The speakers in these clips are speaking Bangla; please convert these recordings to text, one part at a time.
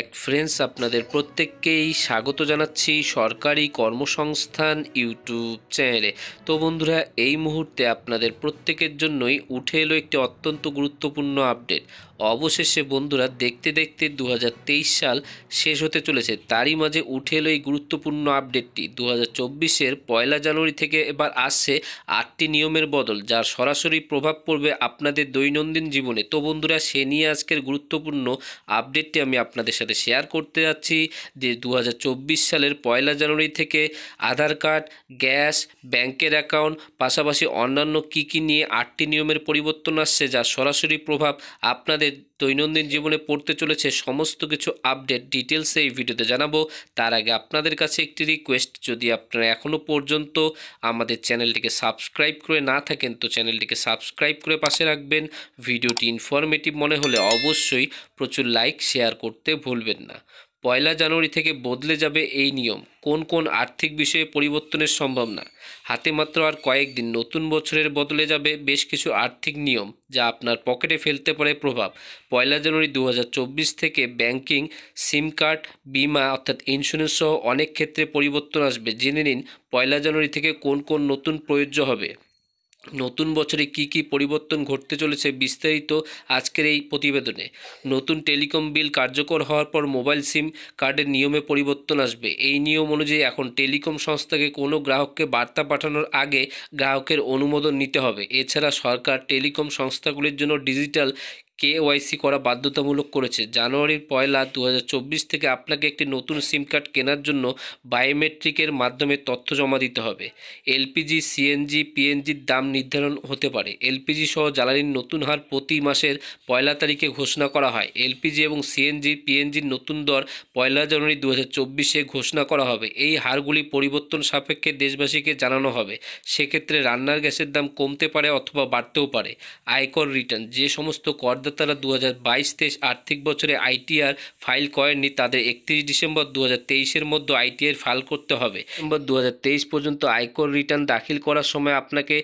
এক ফ্রেন্ডস আপনাদের প্রত্যেককেই স্বাগত জানাচ্ছি সরকারি কর্মসংস্থান ইউটিউব চ্যানেলে তো বন্ধুরা এই মুহূর্তে আপনাদের প্রত্যেকের জন্যই উঠে এলো একটি অত্যন্ত গুরুত্বপূর্ণ আপডেট অবশেষে বন্ধুরা দেখতে দেখতে দু সাল শেষ হতে চলেছে তারই মাঝে উঠে এলো এই গুরুত্বপূর্ণ আপডেটটি দু হাজার পয়লা জানুয়ারি থেকে এবার আসছে আটটি নিয়মের বদল যার সরাসরি প্রভাব পড়বে আপনাদের দৈনন্দিন জীবনে তো বন্ধুরা সে নিয়ে আজকের গুরুত্বপূর্ণ আপডেটটি আমি আপনাদের সাথে সাথে শেয়ার করতে যাচ্ছি যে দু সালের পয়লা জানুয়ারি থেকে আধার কার্ড গ্যাস ব্যাংকের অ্যাকাউন্ট পাশাপাশি অন্যান্য কী কী নিয়ে আটটি নিয়মের পরিবর্তন আসছে যা সরাসরি প্রভাব আপনাদের দৈনন্দিন জীবনে পড়তে চলেছে সমস্ত কিছু আপডেট ডিটেলস এই ভিডিওতে জানাবো তার আগে আপনাদের কাছে একটি রিকোয়েস্ট যদি আপনারা এখনও পর্যন্ত আমাদের চ্যানেলটিকে সাবস্ক্রাইব করে না থাকেন তো চ্যানেলটিকে সাবস্ক্রাইব করে পাশে রাখবেন ভিডিওটি ইনফরমেটিভ মনে হলে অবশ্যই প্রচুর লাইক শেয়ার করতে ভুল ভুলবেন না পয়লা জানুয়ারি থেকে বদলে যাবে এই নিয়ম কোন কোন আর্থিক বিষয়ে পরিবর্তনের সম্ভাবনা হাতে মাত্র আর কয়েকদিন নতুন বছরের বদলে যাবে বেশ কিছু আর্থিক নিয়ম যা আপনার পকেটে ফেলতে পারে প্রভাব পয়লা জানুয়ারি দু থেকে ব্যাংকিং সিম কার্ড বিমা অর্থাৎ ইন্স্যুরেন্স সহ অনেক ক্ষেত্রে পরিবর্তন আসবে জেনে নিন পয়লা জানুয়ারি থেকে কোন কোন নতুন প্রযোজ্য হবে নতুন বছরে কি কি পরিবর্তন ঘটতে চলেছে বিস্তারিত আজকের এই প্রতিবেদনে নতুন টেলিকম বিল কার্যকর হওয়ার পর মোবাইল সিম কার্ডের নিয়মে পরিবর্তন আসবে এই নিয়ম অনুযায়ী এখন টেলিকম সংস্থাকে কোনো গ্রাহককে বার্তা পাঠানোর আগে গ্রাহকের অনুমোদন নিতে হবে এছাড়া সরকার টেলিকম সংস্থাগুলির জন্য ডিজিটাল কেওয়াইসি করা বাধ্যতামূলক করেছে জানুয়ারির পয়লা দু থেকে আপনাকে একটি নতুন সিম কার্ড কেনার জন্য বায়োমেট্রিকের মাধ্যমে তথ্য জমা দিতে হবে এলপিজি সিএনজি পিএনজির দাম নির্ধারণ হতে পারে এলপিজি সহ জ্বালানির নতুন হার প্রতি মাসের পয়লা তারিখে ঘোষণা করা হয় এলপিজি এবং সিএনজি পিএনজির নতুন দর পয়লা জানুয়ারি দু চব্বিশে ঘোষণা করা হবে এই হারগুলি পরিবর্তন সাপেক্ষে দেশবাসীকে জানানো হবে সেক্ষেত্রে রান্নার গ্যাসের দাম কমতে পারে অথবা বাড়তেও পারে আয়কর রিটার্ন যে সমস্ত কর অধিকর্তারা দু হাজার বাইশ তেইশ আর্থিক বছরে আইটিআর ফাইল করেননি তাদের একত্রিশ ডিসেম্বর দু হাজার তেইশের মধ্যে আইটিআর ফাইল করতে হবে ডিসেম্বর দু হাজার তেইশ পর্যন্ত আয়কর রিটার্ন দাখিল করার সময় আপনাকে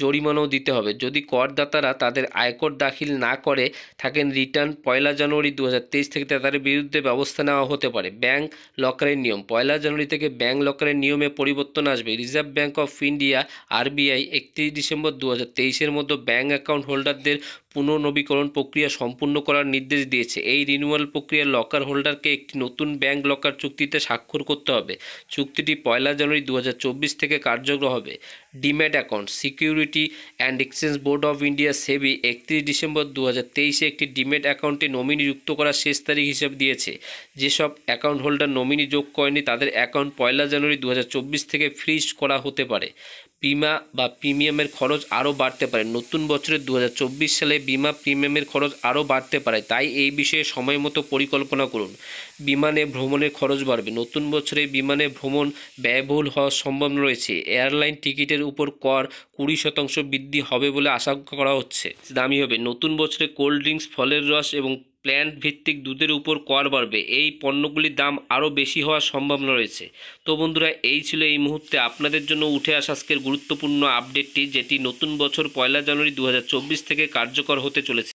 জরিমানাও দিতে হবে যদি করদাতারা তাদের আয়কর দাখিল না করে থাকেন রিটার্ন পয়লা জানুয়ারি দু থেকে তাদের বিরুদ্ধে ব্যবস্থা নেওয়া হতে পারে ব্যাংক লকারের নিয়ম পয়লা জানুয়ারি থেকে ব্যাংক লকারের নিয়মে পরিবর্তন আসবে reserve bank of India RBI একত্রিশ ডিসেম্বর দু হাজার মধ্যে ব্যাংক অ্যাকাউন্ট হোল্ডারদের পুনর্নবীকরণ প্রক্রিয়া সম্পূর্ণ করার নির্দেশ দিয়েছে এই রিনিউয়াল প্রক্রিয়ায় লকার হোল্ডারকে একটি নতুন ব্যাংক লকার চুক্তিতে স্বাক্ষর করতে হবে চুক্তিটি পয়লা জানুয়ারি দু থেকে কার্যকর হবে demat account security and exchange board of India SEBI একত্রিশ ডিসেম্বর দু তেইশে একটি ডিম্যাট অ্যাকাউন্টে নমিনি যুক্ত করার শেষ তারিখ হিসাব দিয়েছে যেসব অ্যাকাউন্ট হোল্ডার নমিনি যোগ করেনি তাদের অ্যাকাউন্ট পয়লা জানুয়ারি দু থেকে ফ্রিজ করা হতে পারে বিমা বা প্রিমিয়ামের খরচ আরও বাড়তে পারে নতুন বছরের দু সালে বিমা প্রিমিয়ামের খরচ আরও বাড়তে পারে তাই এই বিষয়ে সময় মতো পরিকল্পনা করুন বিমানে ভ্রমণের খরচ বাড়বে নতুন বছরে বিমানে ভ্রমণ ব্যয়বহুল হওয়ার সম্ভাবনা রয়েছে এয়ারলাইন টিকিটের উপর কর কুড়ি শতাংশ বৃদ্ধি হবে বলে আশা করা হচ্ছে দামি হবে নতুন বছরে কোল্ড ড্রিঙ্কস ফলের রস এবং প্ল্যান্ট ভিত্তিক দুধের উপর কর বাড়বে এই পণ্যগুলির দাম আরও বেশি হওয়ার সম্ভাবনা রয়েছে তো বন্ধুরা এই ছিল এই মুহূর্তে আপনাদের জন্য উঠে আসা আজকের গুরুত্বপূর্ণ আপডেটটি যেটি নতুন বছর পয়লা জানুয়ারি দু থেকে কার্যকর হতে চলেছে